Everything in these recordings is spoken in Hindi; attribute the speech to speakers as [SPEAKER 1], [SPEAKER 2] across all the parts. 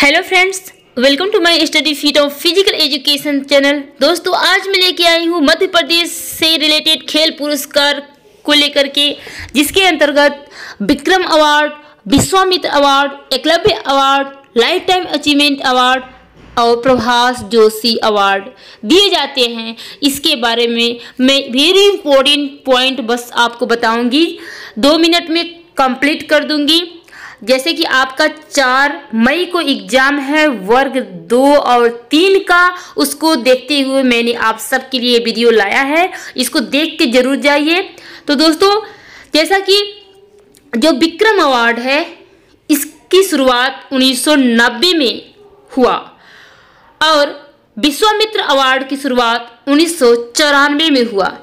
[SPEAKER 1] hello friends welcome to my study feet of physical education channel दोस्तों आज मैं लेके आई हूँ मध्य प्रदेश से रिलेटेड खेल पुरस्कार को लेकर के जिसके अंतर्गत Vikram award Vishwamitra award Eklavya award lifetime achievement award और प्रभास जोशी अवार्ड दिए जाते हैं इसके बारे में मैं वेरी इंपॉर्टेंट पॉइंट बस आपको बताऊँगी दो मिनट में कंप्लीट कर दूंगी जैसे कि आपका चार मई को एग्जाम है वर्ग दो और तीन का उसको देखते हुए मैंने आप सबके लिए वीडियो लाया है इसको देख के जरूर जाइए तो दोस्तों जैसा कि जो विक्रम अवार्ड है इसकी शुरुआत 1990 में हुआ और विश्वामित्र अवार्ड की शुरुआत उन्नीस में हुआ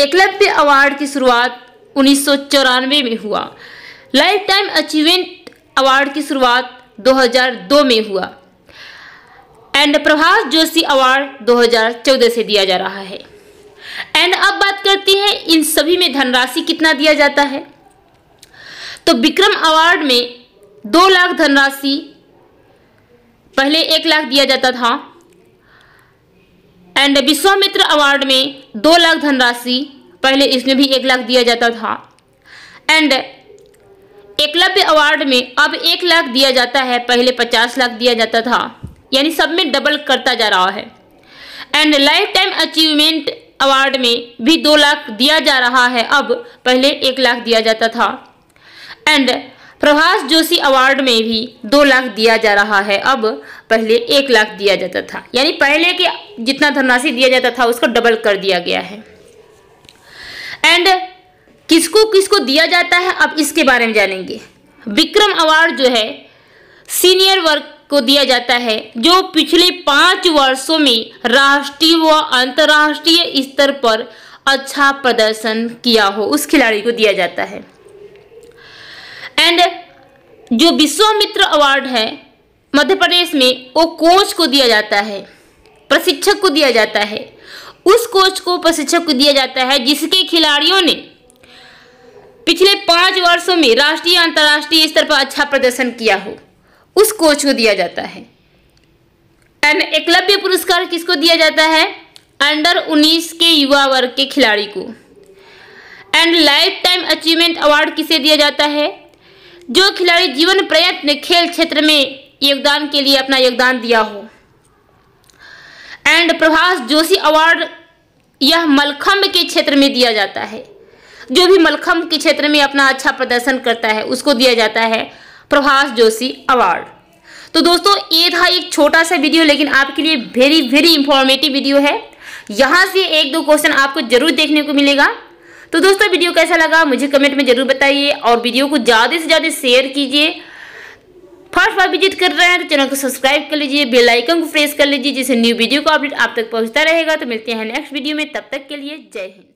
[SPEAKER 1] एकलव्य अवार्ड की शुरुआत उन्नीस में हुआ लाइफ टाइम अचीवमेंट अवार्ड की शुरुआत 2002 में हुआ एंड प्रभास जोशी अवार्ड 2014 से दिया जा रहा है एंड अब बात करते हैं इन सभी में धनराशि कितना दिया जाता है तो विक्रम अवार्ड में दो लाख धनराशि पहले एक लाख दिया जाता था एंड विश्वामित्र अवार्ड में दो लाख धनराशि पहले इसमें भी एक लाख दिया जाता था एंड एकलव्य अवार्ड में अब एक लाख दिया जाता है पहले पचास लाख दिया जाता था यानी सब में डबल करता जा रहा है and lifetime achievement award में भी दो लाख दिया जा रहा है अब पहले एक लाख दिया जाता था एंड प्रभास जोशी अवार्ड में भी दो लाख दिया जा रहा है अब पहले एक लाख दिया जाता था यानी पहले के जितना धनराशि दिया जाता था उसको डबल कर दिया गया है एंड किसको किसको दिया जाता है अब इसके बारे में जानेंगे विक्रम अवार्ड जो है सीनियर वर्ग को दिया जाता है जो पिछले पांच वर्षों में राष्ट्रीय व अंतर्राष्ट्रीय स्तर पर अच्छा प्रदर्शन किया हो उस खिलाड़ी को दिया जाता है एंड जो विश्वामित्र अवार्ड है मध्य प्रदेश में वो कोच को दिया जाता है प्रशिक्षक को दिया जाता है उस कोच को प्रशिक्षक को दिया जाता है जिसके खिलाड़ियों ने पिछले पाँच वर्षों में राष्ट्रीय अंतर्राष्ट्रीय स्तर पर अच्छा प्रदर्शन किया हो उस कोच को दिया जाता है एंड एकलव्य पुरस्कार किसको दिया जाता है अंडर 19 के युवा वर्ग के खिलाड़ी को and lifetime achievement award किसे दिया जाता है जो खिलाड़ी जीवन प्रयत्न खेल क्षेत्र में योगदान के लिए अपना योगदान दिया हो एंड प्रभास जोशी अवार्ड यह मलखम्ब के क्षेत्र में दिया जाता है जो भी मलखम के क्षेत्र में अपना अच्छा प्रदर्शन करता है उसको दिया जाता है प्रभास जोशी अवार्ड तो दोस्तों ये था एक छोटा सा वीडियो लेकिन आपके लिए वेरी वेरी इंफॉर्मेटिव वीडियो है यहाँ से एक दो क्वेश्चन आपको जरूर देखने को मिलेगा तो दोस्तों वीडियो कैसा लगा मुझे कमेंट में जरूर बताइए और वीडियो को ज़्यादा से ज़्यादा शेयर कीजिए फर्स्ट बार विजिट कर रहे हैं तो चैनल को सब्सक्राइब कर लीजिए बेल आइकन को प्रेस कर लीजिए जिससे न्यू वीडियो का अपडेट आप तक पहुंचता रहेगा तो मिलते हैं नेक्स्ट वीडियो में तब तक के लिए जय हिंद